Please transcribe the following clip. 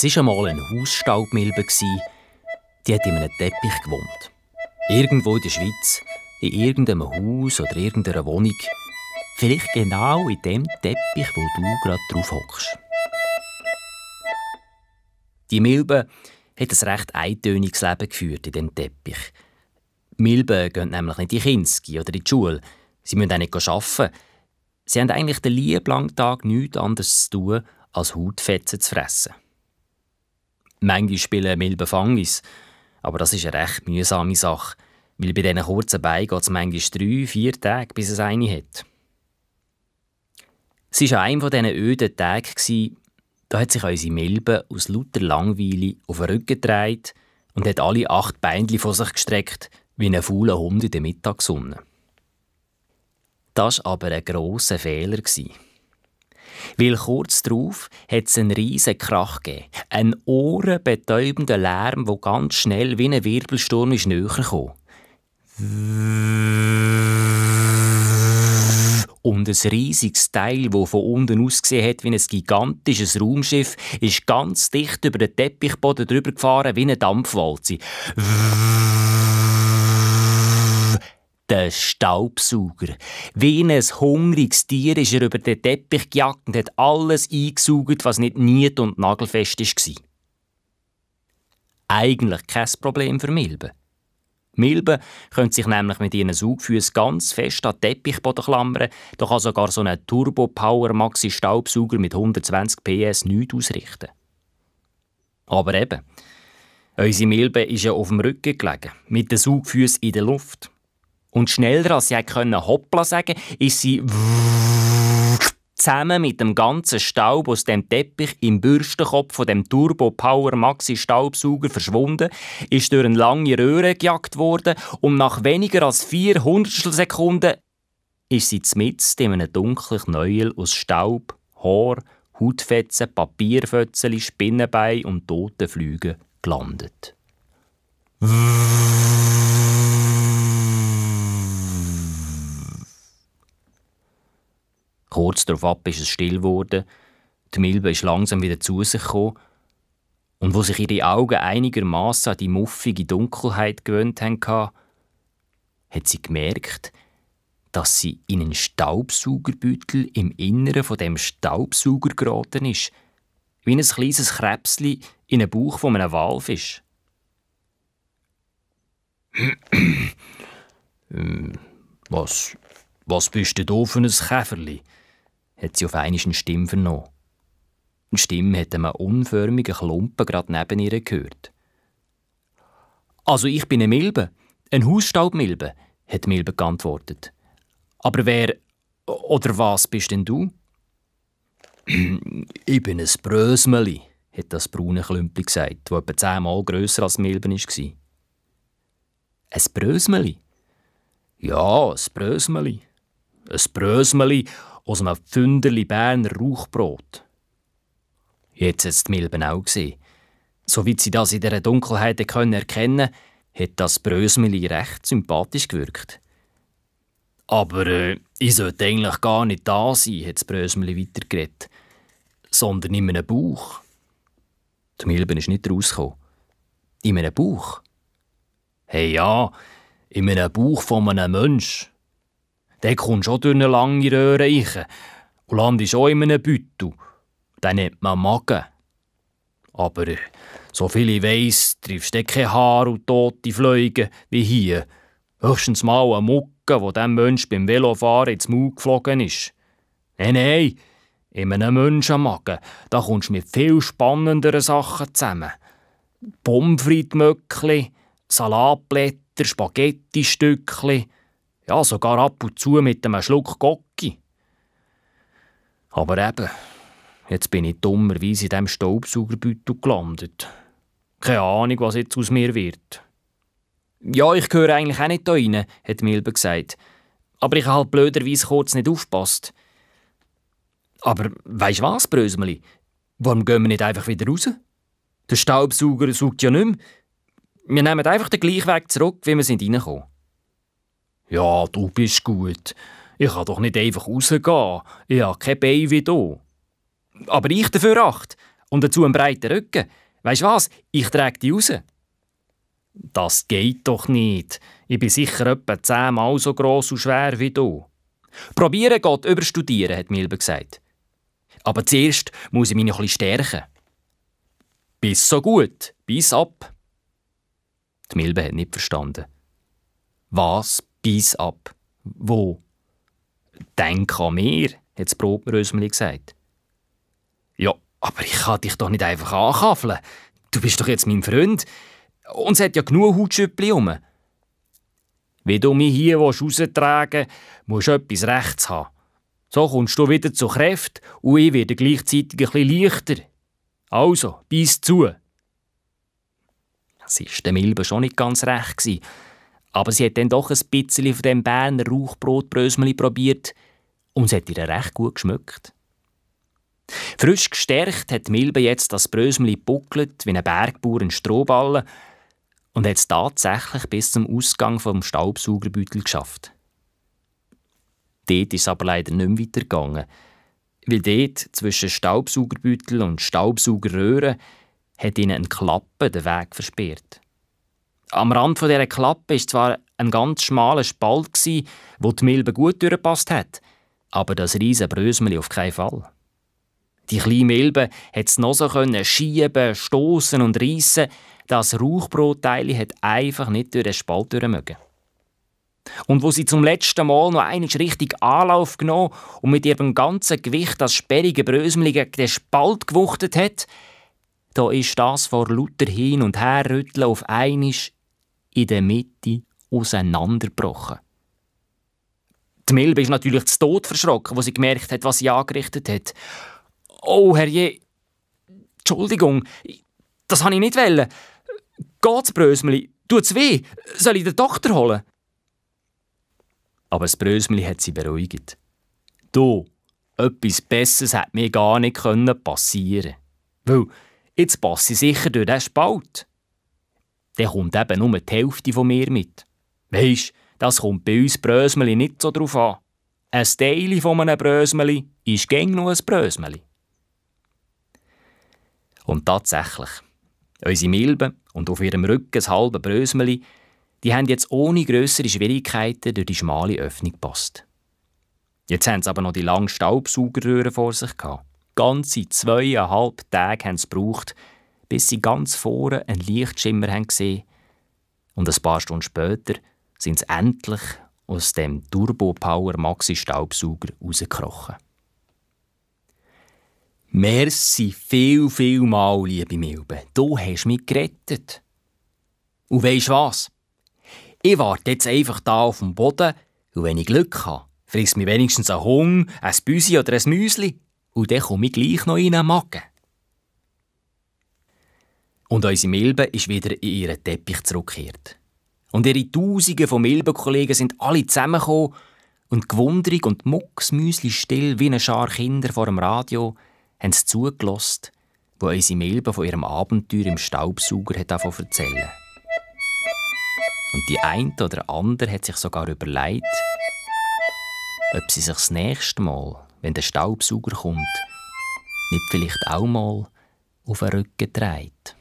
Es war einmal eine Hausstaubmilbe, die hat in einem Teppich gewohnt. Irgendwo in der Schweiz, in irgendeinem Haus oder irgendeiner Wohnung. Vielleicht genau in dem Teppich, wo du gerade drauf hockst. Die Milbe hat ein recht eintöniges Leben geführt in dem Teppich. Die Milben gehen nämlich nicht in die Kinski oder in die Schule. Sie müssen auch nicht arbeiten. Sie haben eigentlich den lieben langen Tag nichts anderes zu tun, als Hautfetzen zu fressen. Manchmal spielen Milben Fangis. Aber das ist eine recht mühsame Sache, weil bei diesen kurzen Beinen geht es manchmal drei, vier Tage, bis es eine hat. Es war an einem dieser öden Tage, da hat sich unsere Milbe aus lauter Langweile auf den Rücken gedreht und hat alle acht Beinchen vor sich gestreckt, wie ein fauler Hund in der Mittagssonne. Das war aber ein grosser Fehler. Weil kurz darauf hat es einen riesen Krach gegeben. Einen ohrenbetäubenden Lärm, der ganz schnell wie ein Wirbelsturm ist näher kam. Und ein riesiges Teil, das von unten ausgesehen hat wie ein gigantisches Raumschiff, ist ganz dicht über den Teppichboden drüber gefahren wie eine Dampfwalze. Der Staubsauger. Wie ein hungriges Tier ist er über den Teppich gejagt und hat alles eingesaugt, was nicht niet und nagelfest war. Eigentlich kein Problem für Milben. Milben können sich nämlich mit ihren Saugfüßen ganz fest an den Teppichboden klammern, doch kann sogar so ein Turbo-Power-Maxi-Staubsauger mit 120 PS nichts ausrichten. Aber eben, unsere Milbe ist ja auf dem Rücken gelegen, mit den Saugfüßen in der Luft. Und schneller als sie können hoppla sagen, ist sie zusammen mit dem ganzen Staub aus dem Teppich im Bürstenkopf von dem Turbo Power Maxi Staubsauger verschwunden, ist durch eine lange Röhre gejagt worden und nach weniger als vier Hundertstel Sekunden ist sie mitten in einem dunklen Knäuel aus Staub, Haar, Hautfetzen, Papierfötzeli, Spinnenbein und toten Flügen gelandet. Kurz darauf ab ist es still geworden, die Milbe ist langsam wieder zu sich gekommen und wo sich ihre Augen einigermaßen an die muffige Dunkelheit gewöhnt haben, hat sie gemerkt, dass sie in einen Staubsaugerbüttel im Inneren von dem Staubsauger geraten ist, wie ein kleines Krebsli in den Bauch von einem Walfisch. Ähm, was, was bist du für ein Käferli? hat sie auf einmal eine Stimme vernommen. Eine Stimme hat einem unförmigen Klumpen gerade neben ihr gehört. «Also ich bin eine Milbe, ein Hausstaubmilbe», hat Milbe geantwortet. «Aber wer oder was bist denn du?» «Ich bin ein Brösmeli», hat das braune Klümpli gesagt, das etwa zehnmal grösser als Milben war. «Ein Brösmeli?» «Ja, ein Brösmeli. Ein Brösmeli, aus einem Pfünderli Berner Rauchbrot. Jetzt war es die Milben auch. Soweit sie das in dieser Dunkelheit können erkennen konnte, hat das Brösmeli recht sympathisch gewirkt. Aber äh, ich sollte eigentlich gar nicht da sein, hat das Brösmeli weitergeredet, sondern in einem Bauch. Die Milben ist nicht rausgekommen. In einem Bauch? Hey ja, in einem Bauch von einem Menschen. Dann kommst du auch durch eine lange Röhre rein und landest auch in einem Büttel. Den nennt man Magen. Aber äh, so viel ich weiss, triffst du kein Haar und tote Fliegen wie hier. Höchstens mal eine Mucke, die dem Mensch beim Velofahren ins Maul geflogen ist. Nein, nein, in einem Menschenmagen, da kommst du mit viel spannenderen Sachen zusammen. Pommes frites Salatblätter, Spaghetti-Stückchen, ja, sogar ab und zu mit einem Schluck Gocki. Aber eben, jetzt bin ich dummerweise in diesem Staubsaugerbeutel gelandet. Keine Ahnung, was jetzt aus mir wird. Ja, ich gehöre eigentlich auch nicht da rein, hat Milbe gesagt. Aber ich habe halt blöderweise kurz nicht aufgepasst. Aber weisst was, Brösmeli? Warum gehen wir nicht einfach wieder raus? Der Staubsauger sucht ja nicht mehr. Wir nehmen einfach den gleichen Weg zurück, wie wir sind reingekommen. Ja, du bist gut. Ich kann doch nicht einfach rausgehen. Ich habe kein Bein wie du. Aber ich dafür acht. Und dazu einen breiten Rücken. Weißt du was? Ich trage die raus. Das geht doch nicht. Ich bin sicher etwa zehnmal so gross und schwer wie du. Probieren geht über Studieren, hat Milbe gesagt. Aber zuerst muss ich mich noch etwas stärken. Bis so gut, bis ab. Die Milbe hat nicht verstanden. Was Beiss ab. Wo? Denk an mir, hat das Brotmrösmeli gesagt. Ja, aber ich kann dich doch nicht einfach ankaffeln. Du bist doch jetzt mein Freund. Uns hat ja genug Hautschüppli um. Wenn du mich hier raustragen willst, musst du etwas Rechts haben. So kommst du wieder zu Kräften und ich werde gleichzeitig etwas leichter. Also, beiß zu. Es war der Milbe schon nicht ganz recht. Aber sie hat dann doch ein bisschen von dem Berner Rauchbrotbrösmeli probiert und es hat ihr recht gut geschmückt. Frisch gestärkt hat Milbe jetzt das Brösmeli buckelt wie ein Bergbauer in Strohballen und hat es tatsächlich bis zum Ausgang vom Staubsaugerbüttel geschafft. Dort ist es aber leider nicht mehr weitergegangen, weil dort zwischen Staubsaugerbüttel und Staubsaugerröhren hat ihnen eine Klappe den Weg versperrt. Am Rand von dieser Klappe ist zwar ein ganz schmaler Spalt, gewesen, wo die Milbe gut durchgepasst hat, aber das riesige Brösmeli auf keinen Fall. Die kleine Milbe hat es noch so können schieben, stoßen und reissen. Das Rauchbrotteil hat einfach nicht durch den Spalt durch mögen. Und wo sie zum letzten Mal noch einmal richtig Anlauf genommen und mit ihrem ganzen Gewicht das sperrige Brösmeli gegen den Spalt gewuchtet hat, da ist das vor lauter Hin- und Herrütteln auf einmal in der Mitte auseinandergebrochen. Die Milbe ist natürlich zu Tod verschrocken, wo sie gemerkt hat, was sie angerichtet hat. Oh, Herr Herrje, Entschuldigung, das habe ich nicht wollen. Geht's, Brösmeli? Tut's weh? Soll ich den Doktor holen? Aber das Brösmeli hat sie beruhigt. Du, etwas Besseres hätte mir gar nicht passieren können. Weil jetzt passe ich sicher durch den Spalt dann kommt eben nur die Hälfte von mir mit. Weisst, das kommt bei uns Brösmeli nicht so drauf an. Ein Teil von einem Brösmeli ist gäng nur ein Brösmeli. Und tatsächlich, unsere Milben und auf ihrem Rücken ein halbe Brösmeli, die haben jetzt ohne größere Schwierigkeiten durch die schmale Öffnung gepasst. Jetzt haben sie aber noch die lange Staubsaugerröhre vor sich gehabt. Ganze zweieinhalb Tage haben sie gebraucht, bis sie ganz vorne einen Lichtschimmer haben gesehen und ein paar Stunden später sind sie endlich aus dem Turbo Power Maxi Staubsauger rausgekrochen. Merci viel, viel mal, liebe Milbe. Du hast mich gerettet. Und weisst was? Ich warte jetzt einfach da auf dem Boden und wenn ich Glück habe, frisst mir wenigstens ein Hunger, ein Büsi oder ein Müsli und dann komme ich gleich noch in den Magen. Und unsere Milbe ist wieder in ihren Teppich zurückgekehrt. Und ihre Tausende von Milbenkollegen sind alle zusammengekommen und gewundrig und mucksmüsli still wie eine Schar Kinder vor dem Radio haben sie zugelassen, wo unsere Milbe von ihrem Abenteuer im Staubsauger hat davon erzählen. Und die eine oder andere hat sich sogar überlegt, ob sie sich das nächste Mal, wenn der Staubsauger kommt, nicht vielleicht auch mal auf den Rücken dreht.